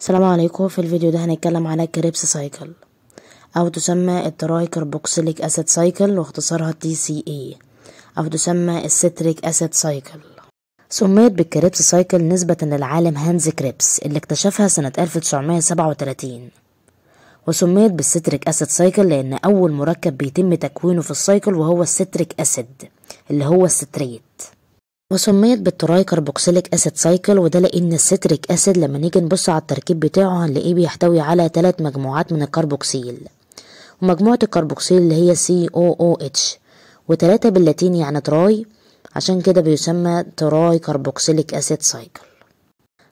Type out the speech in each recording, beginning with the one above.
السلام عليكم في الفيديو ده هنتكلم على كريبس سايكل أو تسمى الترايكر كربوكسيليك أسيد سايكل واختصارها تي سي اي أو تسمى الستريك أسيد سايكل سميت بالكريبس سايكل نسبة للعالم هانز كريبس اللي اكتشفها سنة 1937 وسميت بالستريك أسيد سايكل لأن أول مركب بيتم تكوينه في السايكل وهو الستريك أسيد اللي هو الستريت وسميت بالتراي اسيد سايكل وده لان الستريك اسيد لما نيجي نبص على التركيب بتاعه هنلاقيه بيحتوي على ثلاث مجموعات من الكربوكسيل ومجموعة الكربوكسيل اللي هي سي او او اتش وتلاتة باللاتيني يعني تراي عشان كده بيسمى تراي كربوكسيليك اسيد سايكل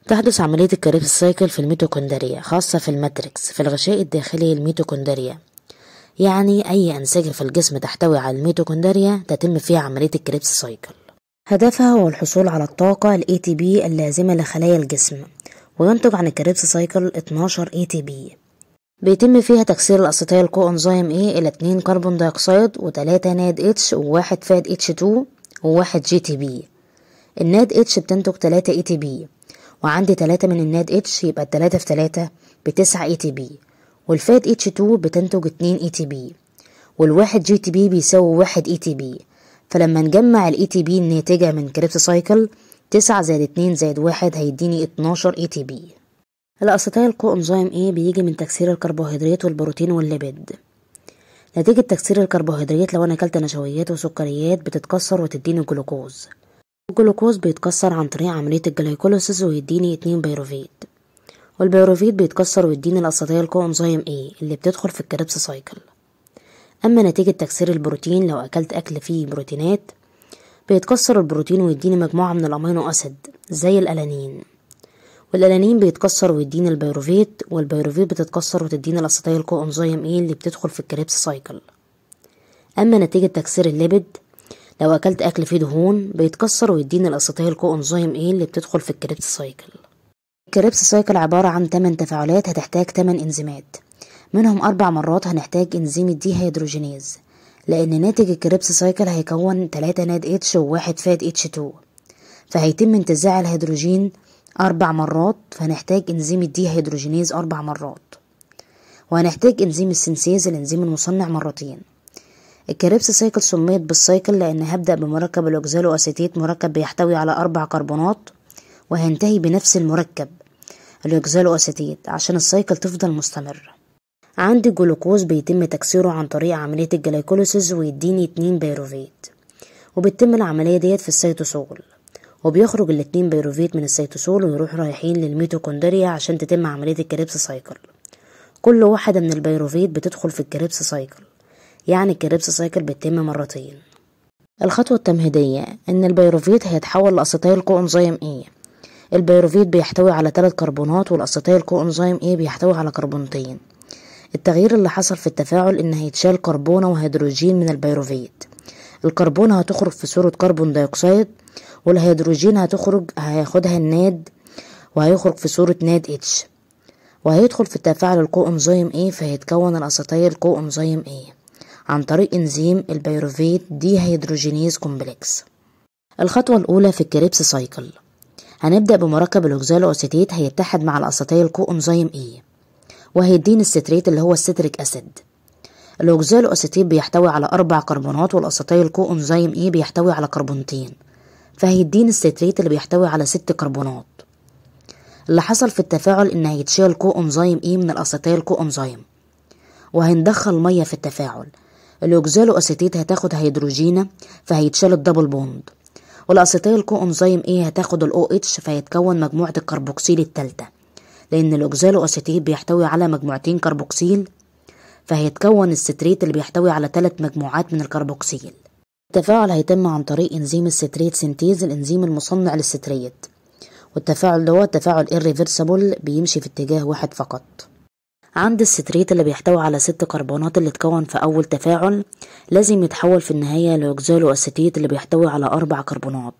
تحدث عملية الكريبس سايكل في الميتوكوندريا خاصة في الماتريكس في الغشاء الداخلي الميتوكوندريا يعني أي أنسجة في الجسم تحتوي على الميتوكوندريا تتم فيها عملية الكريبس سايكل هدفها هو الحصول على الطاقة الـ ATP اللازمة لخلايا الجسم وينتج عن الكريبس سايكل 12 ATP بيتم فيها تكسير الأسيتيل كو أنزيم A إلى 2 كربون دايوكسيد و3 ناد H و1 فاد H2 و1 GTP الناد H بتنتج 3 ATP وعندي 3 من الناد H يبقى 3 في 3 ب بتسعة ATP والفاد H2 بتنتج 2 ATP والواحد GTP بيساوي 1 ATP فلما نجمع الاي تي e بي الناتجة من كريبس سايكل تسعة زائد اتنين زائد واحد هيديني اتناشر اي e تي بي الأسيتيل كو انزيم ايه بيجي من تكسير الكربوهيدرات والبروتين والليبيد نتيجة تكسير الكربوهيدرات لو أنا أكلت نشويات وسكريات بتتكسر وتديني جلوكوز الجلوكوز بيتكسر عن طريق عملية الجليكوليسيس ويديني اتنين بيروفيت والبيروفيت بيتكسر ويديني الأسيتيل كو انزيم ايه اللي بتدخل في الكريبس سايكل أما نتيجة تكسير البروتين لو أكلت أكل فيه بروتينات بيتكسر البروتين ويديني مجموعة من الأمينو أسيد زي الألانين والألانين بيتكسر ويديني البيروفيت والبيروفيت بتتكسر وتديني الأسيتايل كو أنزيم إيه اللي بتدخل في الكريبس سايكل أما نتيجة تكسير الليبد لو أكلت أكل فيه دهون بيتكسر ويديني الأسيتايل كو أنزيم إيه اللي بتدخل في الكريبس سايكل الكريبس سايكل عبارة عن 8 تفاعلات هتحتاج 8 إنزيمات منهم أربع مرات هنحتاج إنزيم الدي هيدروجينيز لأن ناتج الكريبس سايكل هيكون تلاتة ناد اتش وواحد فات اتش تو فهيتم انتزاع الهيدروجين أربع مرات فهنحتاج إنزيم الدي هيدروجينيز أربع مرات وهنحتاج إنزيم السنسيز الإنزيم المصنع مرتين الكريبس سايكل سميت بالسايكل لأن هبدأ بمركب الأوكزالو أسيتيت مركب بيحتوي على أربع كربونات وهنتهي بنفس المركب الأوكزالو أسيتيت عشان السايكل تفضل مستمرة عندي الجلوكوز بيتم تكسيره عن طريق عملية الجلايكوليسيز ويديني اتنين بيروفيت وبتتم العملية ديت في السيتوسول وبيخرج الاتنين بيروفيت من السيتوسول ويروح رايحين للميتوكوندريا عشان تتم عملية الكريبس سايكل كل واحدة من البيروفيت بتدخل في الكريبس سايكل يعني الكريبس سايكل بتتم مرتين الخطوة التمهيدية إن البيروفيت هيتحول لأسيتيل كو إنزيم إيه البيروفيت بيحتوي على ثلاث كربونات والأسيتيل كو إنزيم إيه بيحتوي على كربونتين التغيير اللي حصل في التفاعل ان هيتشال كربونة وهيدروجين من البيروفيت الكربونة هتخرج في صورة كربون دايوكسيد والهيدروجين هتخرج هياخدها الناد وهيخرج في صورة ناد اتش وهيدخل في التفاعل الكو انزيم ايه فهيتكون الاساطير كو انزيم ايه عن طريق انزيم البيروفيت دي هيدروجينيز كومبلكس الخطوة الأولى في الكريبس سايكل هنبدأ بمركب الأوكزالو أسيتيت هيتحد مع الأسيتايل كو انزيم إيه وهيدين الستريت اللي هو الستريك أسيد الأوكزالو أسيتيت بيحتوي على أربع كربونات والأسيتيل كو أنزيم إيه e بيحتوي على كربونتين فهيدين الستريت اللي بيحتوي على ست كربونات اللي حصل في التفاعل إن هيتشال كو أنزيم إيه e من الأسيتيل كو أنزيم وهندخل مية في التفاعل الأوكزالو أسيتيت هتاخد هيدروجينة فهيتشال الدبل بوند والأسيتيل كو أنزيم إيه e هتاخد الاو OH فيتكون مجموعة الكربوكسيل التالتة لأن الأوكسالو أسيتيت بيحتوي على مجموعتين كربوكسيل فهيتكون الستريت اللي بيحتوي على ثلاث مجموعات من الكربوكسيل التفاعل هيتم عن طريق انزيم الستريت سنتيز الانزيم المصنع للستريت والتفاعل ده هو تفاعل irreversible بيمشي في اتجاه واحد فقط عند الستريت اللي بيحتوي على ست كربونات اللي اتكون في أول تفاعل لازم يتحول في النهاية لأوكسالو أسيتيت اللي بيحتوي على أربع كربونات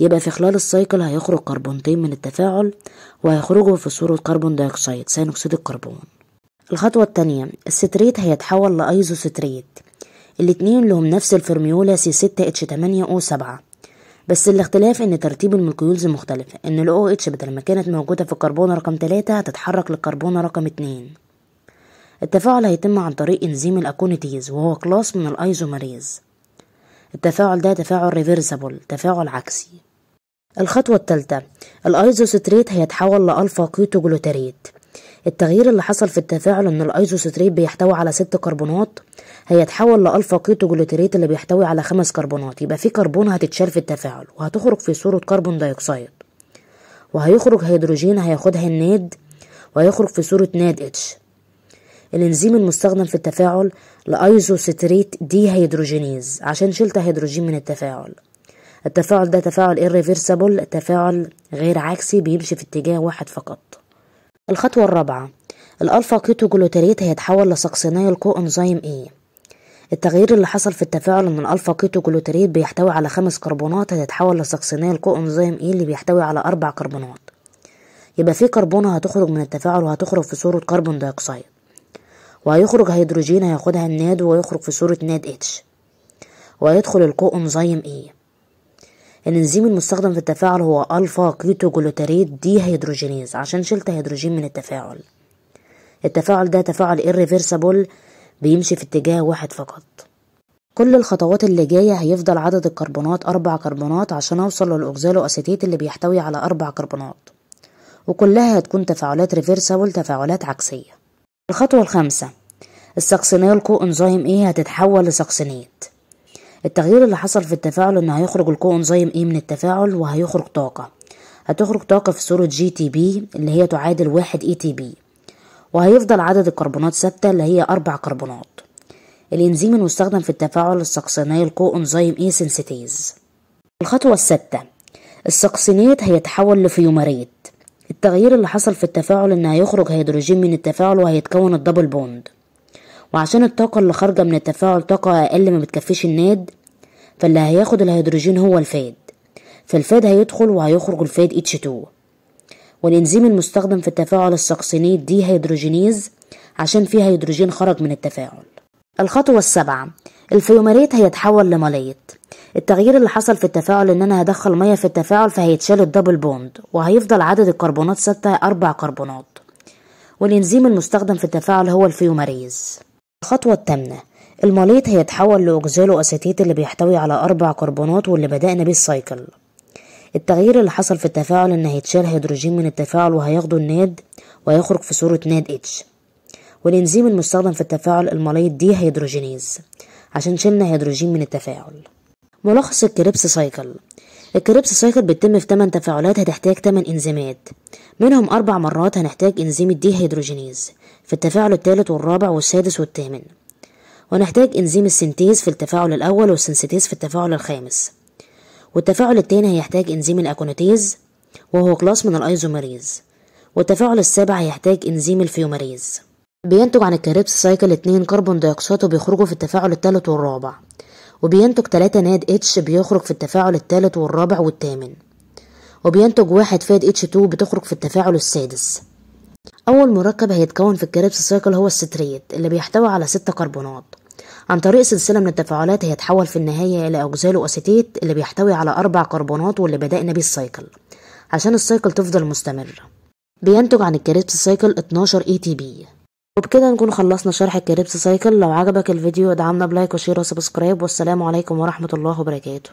يبقى في خلال السايكل هيخرج كربونتين من التفاعل وهيخرجوا في صورة كربون دايوكسيد ثاني أكسيد الكربون الخطوة التانية الستريت هيتحول لأيزو ستريت الاتنين لهم نفس الفرميولا C6H8O7 بس الاختلاف ان ترتيب الملكيولز مختلف ان ال OH بدل ما كانت موجودة في الكربون رقم 3 هتتحرك للكربون رقم 2 التفاعل هيتم عن طريق انزيم الاكونيتيز وهو كلاس من الايزومريز التفاعل ده تفاعل ريفرسبل تفاعل عكسي الخطوة الثالثة الايزوستريت هيتحول لألفا كيتوجلوتاريت التغيير اللي حصل في التفاعل ان الايزوستريت بيحتوي على ست كربونات هيتحول لألفا كيتوجلوتاريت اللي بيحتوي على خمس كربونات يبقى في كربون هتتشال في التفاعل وهتخرج في صورة كربون دايوكسيد وهيخرج هيدروجين هياخدها الناد وهيخرج في صورة ناد اتش الانزيم المستخدم في التفاعل لايزوستريت دي هيدروجينيز عشان شلت هيدروجين من التفاعل التفاعل ده تفاعل irreversible تفاعل غير عكسي بيمشي في اتجاه واحد فقط الخطوة الرابعة الألفا كيتو جلوتاريت هيتحول لسكسينايل الكو انزيم اي التغيير اللي حصل في التفاعل من الألفا كيتو جلوتاريت بيحتوي على خمس كربونات هتتحول لسكسينايل الكو انزيم اي اللي بيحتوي على اربع كربونات يبقى في كربونة هتخرج من التفاعل وهتخرج في صورة كربون دايوكسيد وهيخرج هيدروجين هياخدها الناد ويخرج في صورة ناد اتش ويدخل الكو انزيم اي الانزيم المستخدم في التفاعل هو الفا كيتو جلوتاريد دي هيدروجينيز عشان شلت هيدروجين من التفاعل التفاعل ده تفاعل irreversible بيمشي في اتجاه واحد فقط كل الخطوات اللي جاية هيفضل عدد الكربونات أربع كربونات عشان أوصل للأوكزالو أسيتيت اللي بيحتوي على أربع كربونات وكلها هتكون تفاعلات ريفيرسابل تفاعلات عكسية الخطوة الخامسة السكسينيل كو انزيم ايه e هتتحول لسكسينيت التغيير اللي حصل في التفاعل ان هيخرج الكو انزيم ايه من التفاعل وهيخرج طاقة هتخرج طاقة في صورة جي تي بي اللي هي تعادل واحد اي تي بي وهيفضل عدد الكربونات ثابتة اللي هي أربع كربونات الإنزيم المستخدم في التفاعل السقسيني الكو إنزيم إي سنسيتيز الخطوة السادسة السقسينيت هيتحول لفيوماريت التغيير اللي حصل في التفاعل إن هيخرج هيدروجين من التفاعل وهيتكون الدبل بوند وعشان الطاقة اللي خارجة من التفاعل طاقة أقل ما بتكفيش الناد فاللي هياخد الهيدروجين هو الفاد فالفاد هيدخل وهيخرج الفاد اتش تو والإنزيم المستخدم في التفاعل السقسيني دي هيدروجينيز عشان فيها هيدروجين خرج من التفاعل الخطوة السابعة الفيومريت هيتحول لماليت التغيير اللي حصل في التفاعل ان انا هدخل ميه في التفاعل فهيتشال الدبل بوند وهيفضل عدد الكربونات ستة اربع كربونات والانزيم المستخدم في التفاعل هو الفيومريز الخطوة الثامنة الماليت هيتحول لأكزيلو أسيتيت اللي بيحتوي على أربع كربونات واللي بدأنا بيه السايكل التغيير اللي حصل في التفاعل إن هيتشال هيدروجين من التفاعل وهياخده الناد وهيخرج في صورة ناد اتش والإنزيم المستخدم في التفاعل الماليت دي هيدروجينيز عشان شلنا هيدروجين من التفاعل ملخص الكريبس سايكل الكريبس سايكل بتتم في 8 تفاعلات هتحتاج 8 انزيمات منهم أربع مرات هنحتاج انزيم الدي هيدروجينيز في التفاعل الثالث والرابع والسادس والثامن ونحتاج إنزيم السنتيز في التفاعل الأول والسنسيتيز في التفاعل الخامس والتفاعل الثاني هيحتاج إنزيم الأكونيتيز وهو كلاس من الأيزوميريز والتفاعل السابع هيحتاج إنزيم الفيوميريز بينتج عن الكاربس سايكل اتنين كربون ديوكسيد وبيخرجوا في التفاعل الثالث والرابع وبينتج تلاتة ناد اتش بيخرج في التفاعل الثالث والرابع والثامن وبينتج واحد فاد اتش تو بتخرج في التفاعل السادس أول مركب هيتكون في الكريبس سايكل هو الستريت اللي بيحتوي على ست كربونات عن طريق سلسلة من التفاعلات هيتحول في النهاية إلى أوكزال وأسيتيت اللي بيحتوي على أربع كربونات واللي بدأنا بيه السايكل عشان السايكل تفضل مستمرة بينتج عن الكريبس سايكل 12 اي e تي بي وبكده نكون خلصنا شرح الكريبس سايكل لو عجبك الفيديو ادعمنا بلايك وشير وسبسكرايب والسلام عليكم ورحمة الله وبركاته